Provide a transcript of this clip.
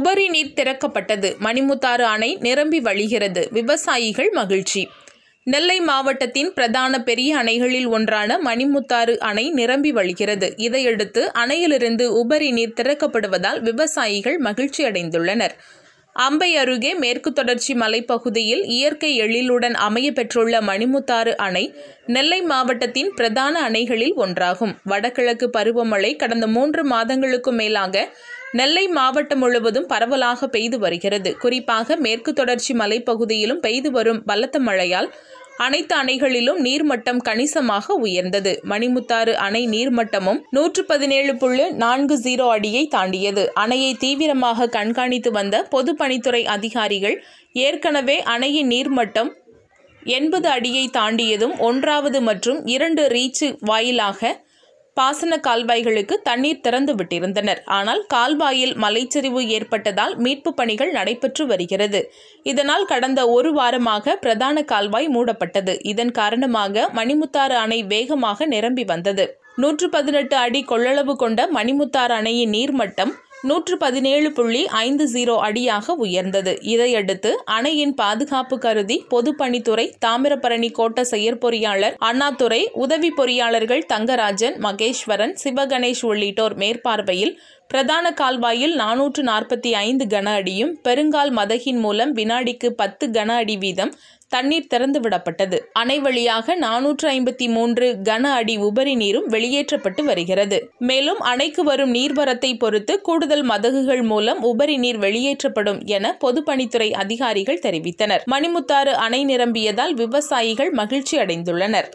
உபரி நீர் திறக்கப்பட்டது மணிமுத்தாறு அணை நிரம்பி வழிகிறது விவசாயிகள் மகிழ்ச்சி நெல்லை மாவட்டத்தின் பிரதான பெரிய அணைகளில் ஒன்றான மணிமுத்தாறு அணை நிரம்பி வழிகிறது இதையடுத்து அணையிலிருந்து உபரி நீர் திறக்கப்படுவதால் விவசாயிகள் மகிழ்ச்சி அடைந்துள்ளனர் அம்பை அருகே மேற்கு தொடர்ச்சி மலைப்பகுதியில் இயற்கை எழிலுடன் அமைய பெற்றுள்ள மணிமுத்தாறு அணை நெல்லை மாவட்டத்தின் பிரதான அணைகளில் ஒன்றாகும் வடகிழக்கு பருவமழை கடந்த மூன்று மாதங்களுக்கும் மேலாக நெல்லை மாவட்டம் முழுவதும் பரவலாக பெய்து வருகிறது குறிப்பாக மேற்கு தொடர்ச்சி மலைப்பகுதியிலும் பெய்து வரும் பலத்த மழையால் அனைத்து அணைகளிலும் நீர்மட்டம் கணிசமாக உயர்ந்தது மணிமுத்தாறு அணை நீர்மட்டமும் நூற்று பதினேழு புள்ளி நான்கு ஜீரோ அடியை தாண்டியது அணையை தீவிரமாக கண்காணித்து வந்த பொதுப்பணித்துறை அதிகாரிகள் ஏற்கனவே அணையின் நீர்மட்டம் எண்பது அடியை தாண்டியதும் ஒன்றாவது மற்றும் இரண்டு ரீச்சு வாயிலாக பாசன கால்வாய்களுக்கு தண்ணீர் திறந்து விட்டிருந்தனர் ஆனால் கால்வாயில் மலைச்சரிவு ஏற்பட்டதால் மீட்பு பணிகள் நடைபெற்று வருகிறது இதனால் கடந்த ஒரு வாரமாக பிரதான கால்வாய் மூடப்பட்டது இதன் காரணமாக மணிமுத்தாறு அணை வேகமாக நிரம்பி வந்தது நூற்று பதினெட்டு அடி கொள்ளளவு கொண்ட மணிமுத்தாறு அணையின் நீர்மட்டம் நூற்று பதினேழு புள்ளி ஐந்து ஜீரோ அடியாக உயர்ந்தது இதையடுத்து அணையின் பாதுகாப்பு கருதி பொதுப்பணித்துறை தாமிரபரணி கோட்ட செயற்பொறியாளர் அண்ணாதுரை உதவி பொறியாளர்கள் தங்கராஜன் மகேஸ்வரன் சிவகணேஷ் உள்ளிட்டோர் மேற்பார்வையில் பிரதான கால்வாயில் நானூற்று நாற்பத்தி ஐந்து கன அடியும் பெருங்கால் மதகின் மூலம் வினாடிக்கு பத்து கன அடி வீதம் தண்ணீர் திறந்துவிடப்பட்டது அணை வழியாக நானூற்று ஐம்பத்தி மூன்று கன அடி உபரி நீரும் வெளியேற்றப்பட்டு வருகிறது மேலும் அணைக்கு வரும் நீர்வரத்தை பொறுத்து கூடுதல் மதகுகள் மூலம் உபரி நீர் வெளியேற்றப்படும் என பொதுப்பணித்துறை அதிகாரிகள் தெரிவித்தனர் மணிமுத்தாறு அணை நிரம்பியதால் விவசாயிகள் மகிழ்ச்சி அடைந்துள்ளனர்